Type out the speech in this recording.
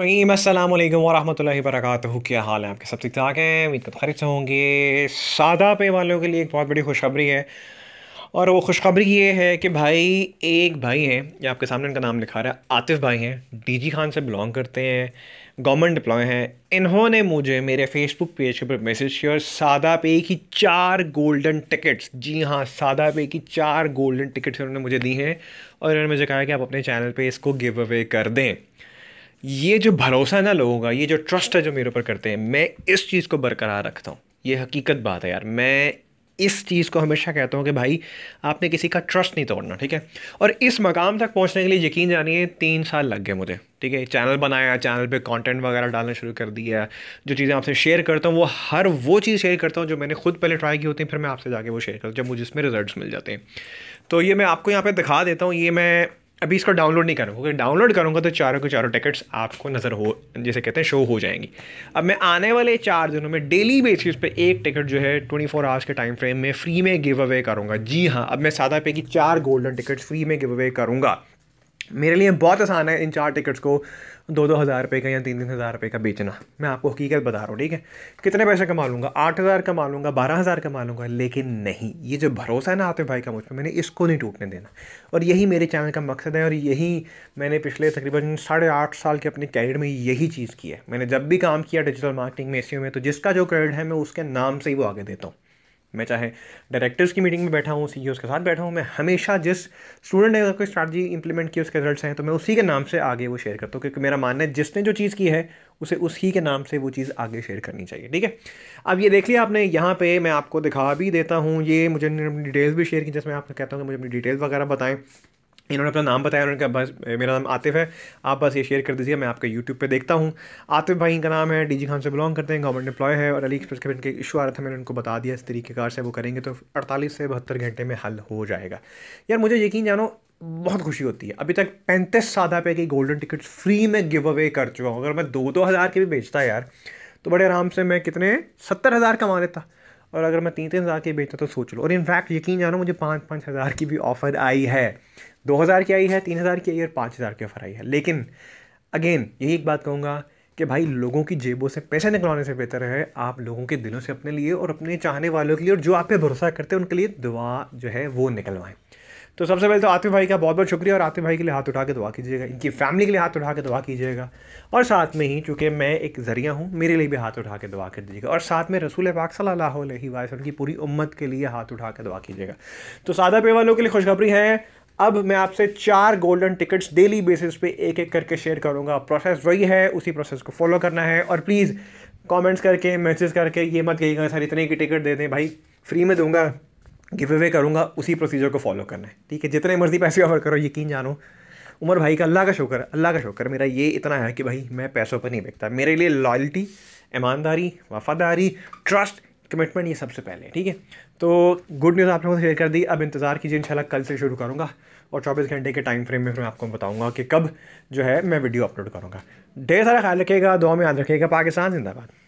अल्लाम वरहमल वरक क्या हाल है आपके सब ठीक ठाक हैं उम्मीद कर खरीद से होंगे सादा पे वालों के लिए एक बहुत बड़ी खुशखबरी है और वो खुशखबरी ये है कि भाई एक भाई हैं ये आपके सामने उनका नाम लिखा रहा है आतिफ भाई हैं डीजी खान से बिलोंग करते हैं गवर्नमेंट डिप्लॉय हैं इन्होंने मुझे मेरे फेसबुक पेज के ऊपर मैसेज किया और सादा पे की चार गोल्डन टिकट्स जी हाँ सादा पे की चार गोल्डन टिकट्स उन्होंने मुझे दी हैं और इन्होंने मुझे कहा कि आप अपने चैनल पर इसको गिव अवे कर दें ये जो भरोसा है ना लोगों का ये जो ट्रस्ट है जो मेरे ऊपर करते हैं मैं इस चीज़ को बरकरार रखता हूँ ये हकीकत बात है यार मैं इस चीज़ को हमेशा कहता हूँ कि भाई आपने किसी का ट्रस्ट नहीं तोड़ना ठीक है और इस मकाम तक पहुँचने के लिए यकीन जानिए तीन साल लग गए मुझे ठीक है चैनल बनाया चैनल पे कंटेंट वगैरह डालना शुरू कर दिया जो चीज़ें आपसे शेयर करता हूँ वो हर वो चीज़ शेयर करता हूँ जो मैंने खुद पहले ट्राई की होती है फिर मैं आपसे जाके वो शेयर करता हूँ जब मुझे इसमें रिजल्ट मिल जाते हैं तो ये मैं आपको यहाँ पर दिखा देता हूँ ये मैं अभी इसको डाउनलोड नहीं करूँगा क्योंकि डाउनलोड करूँगा तो चारों के चारों टिकट्स आपको नज़र हो जैसे कहते हैं शो हो जाएंगी अब मैं आने वाले चार दिनों में डेली बेसिस पे एक टिकट जो है 24 फोर आवर्स के टाइम फ्रेम में फ्री में गिव अवे करूँगा जी हाँ अब मैं सादा पे की चार गोल्डन टिकट फ्री में गिव अवे करूँगा मेरे लिए बहुत आसान है इन चार टिकट्स को दो दो हज़ार रुपये का या तीन तीन हज़ार रुपये का बेचना मैं आपको हकीकत बता रहा हूँ ठीक है कितने पैसे कमा लूँगा आठ हज़ार कमा लूँगा बारह हज़ार कमा लूँगा लेकिन नहीं ये जो भरोसा है ना आते भाई का मुझ पर मैंने इसको नहीं टूटने देना और यही मेरे चैनल का मकसद है और यही मैंने पिछले तकरीबन साढ़े आठ साल के अपने कैरियर में यही चीज़ की है मैंने जब भी काम किया डिजिटल मार्केटिंग में एसीओ में तो जिसका जो क्रेडिट है मैं उसके नाम से ही वो आगे देता हूँ मैं चाहे डायरेक्टर्स की मीटिंग में बैठा हूँ सी e के साथ बैठा हूँ मैं हमेशा जिस स्टूडेंट ने अगर कोई स्ट्रैटी इंप्लीमेंट की उसके रिजल्ट्स हैं तो मैं उसी के नाम से आगे वो शेयर करता हूँ क्योंकि मेरा मानना है जिसने जो चीज़ की है उसे उसी के नाम से वो चीज़ आगे शेयर करनी चाहिए ठीक है अब ये देख लिया आपने यहाँ पे मैं आपको दिखा भी देता हूँ ये मुझे डिटेल्स भी शेयर की जिसमें आपको कहता हूँ कि मुझे अपनी डिटेल्स वगैरह बताएं इन्होंने अपना नाम बताया उन्होंने कहा बस मेरा नाम आतिफ है आप बस ये शेयर कर दीजिए मैं आपके यूट्यूब पे देखता हूँ आतिफ भाई इनका नाम है डीजी खान से बिलोंग करते हैं गवर्नमेंट एम्प्लॉय है और अली एक्सप्रेस के इनके इशू आ रहा था मैंने उनको बता दिया इस तरीक़ेकार से वो करेंगे तो अड़तालीस से बहत्तर घंटे में हल हो जाएगा यार मुझे यकीन जानो बहुत खुशी होती है अभी तक पैंतीस सादा पे की गोल्डन टिकट फ्री में गिव अवे कर चुका हूँ अगर मैं दो दो हज़ार के भी बेचता यार तो बड़े आराम से मैं कितने सत्तर हज़ार कमा लेता और अगर मैं तीन तीन हज़ार की बेचता तो सोच लो और इनफैक्ट यकीन जानो मुझे पाँच पाँच हज़ार की भी ऑफ़र आई है दो हज़ार की आई है तीन हज़ार की आई है और पाँच हज़ार की ऑफ़र आई है लेकिन अगेन यही एक बात कहूँगा कि भाई लोगों की जेबों से पैसे निकलवाने से बेहतर है आप लोगों के दिलों से अपने लिए और अपने चाहने वालों के लिए और जो आप पे भरोसा करते हैं उनके लिए दुआ जो है वो निकलवाएं तो सबसे पहले तो आतिफ भाई का बहुत बहुत शुक्रिया और आतिफ भाई के लिए हाथ उठा के दुआ कीजिएगा इनकी फैमिली के लिए हाथ उठा के दुआ कीजिएगा और साथ में ही चूँकि मैं एक ज़रिया हूँ मेरे लिए भी हाथ उठा के दुआ कर दीजिएगा और साथ में रसूल पाक सल्ह वसलम की पूरी उम्मत के लिए हाथ उठा के दुआ कीजिएगा तो सादा पे वालों के लिए खुशखबरी है अब मैं आपसे चार गोल्डन टिकट्स डेली बेसिस पे एक एक करके शेयर करूंगा प्रोसेस वही है उसी प्रोसेस को फॉलो करना है और प्लीज़ कमेंट्स करके मैसेज करके ये मत कहिएगा सर इतने की टिकट दे दें भाई फ्री में दूंगा गिव अवे करूँगा उसी प्रोसीजर को फॉलो करना है ठीक है जितने मर्ज़ी पैसे ऑफर करो यकीन जानो उमर भाई का अल्लाह का शुक्र है अल्लाह का शुक्र मेरा ये इतना है कि भाई मैं पैसों पर नहीं बिकता मेरे लिए लॉयल्टी ईमानदारी वफादारी ट्रस्ट कमिटमेंट ये सबसे पहले ठीक है तो गुड न्यूज़ आप लोगों से शेयर कर दी अब इंतज़ार कीजिए इंशाल्लाह कल से शुरू करूँगा और 24 घंटे के टाइम फ्रेम में फिर आपको बताऊँगा कि कब जो है मैं वीडियो अपलोड करूँगा ढेर सारा ख्याल रखेगा दुआ में याद रखेगा पाकिस्तान जिंदाबाद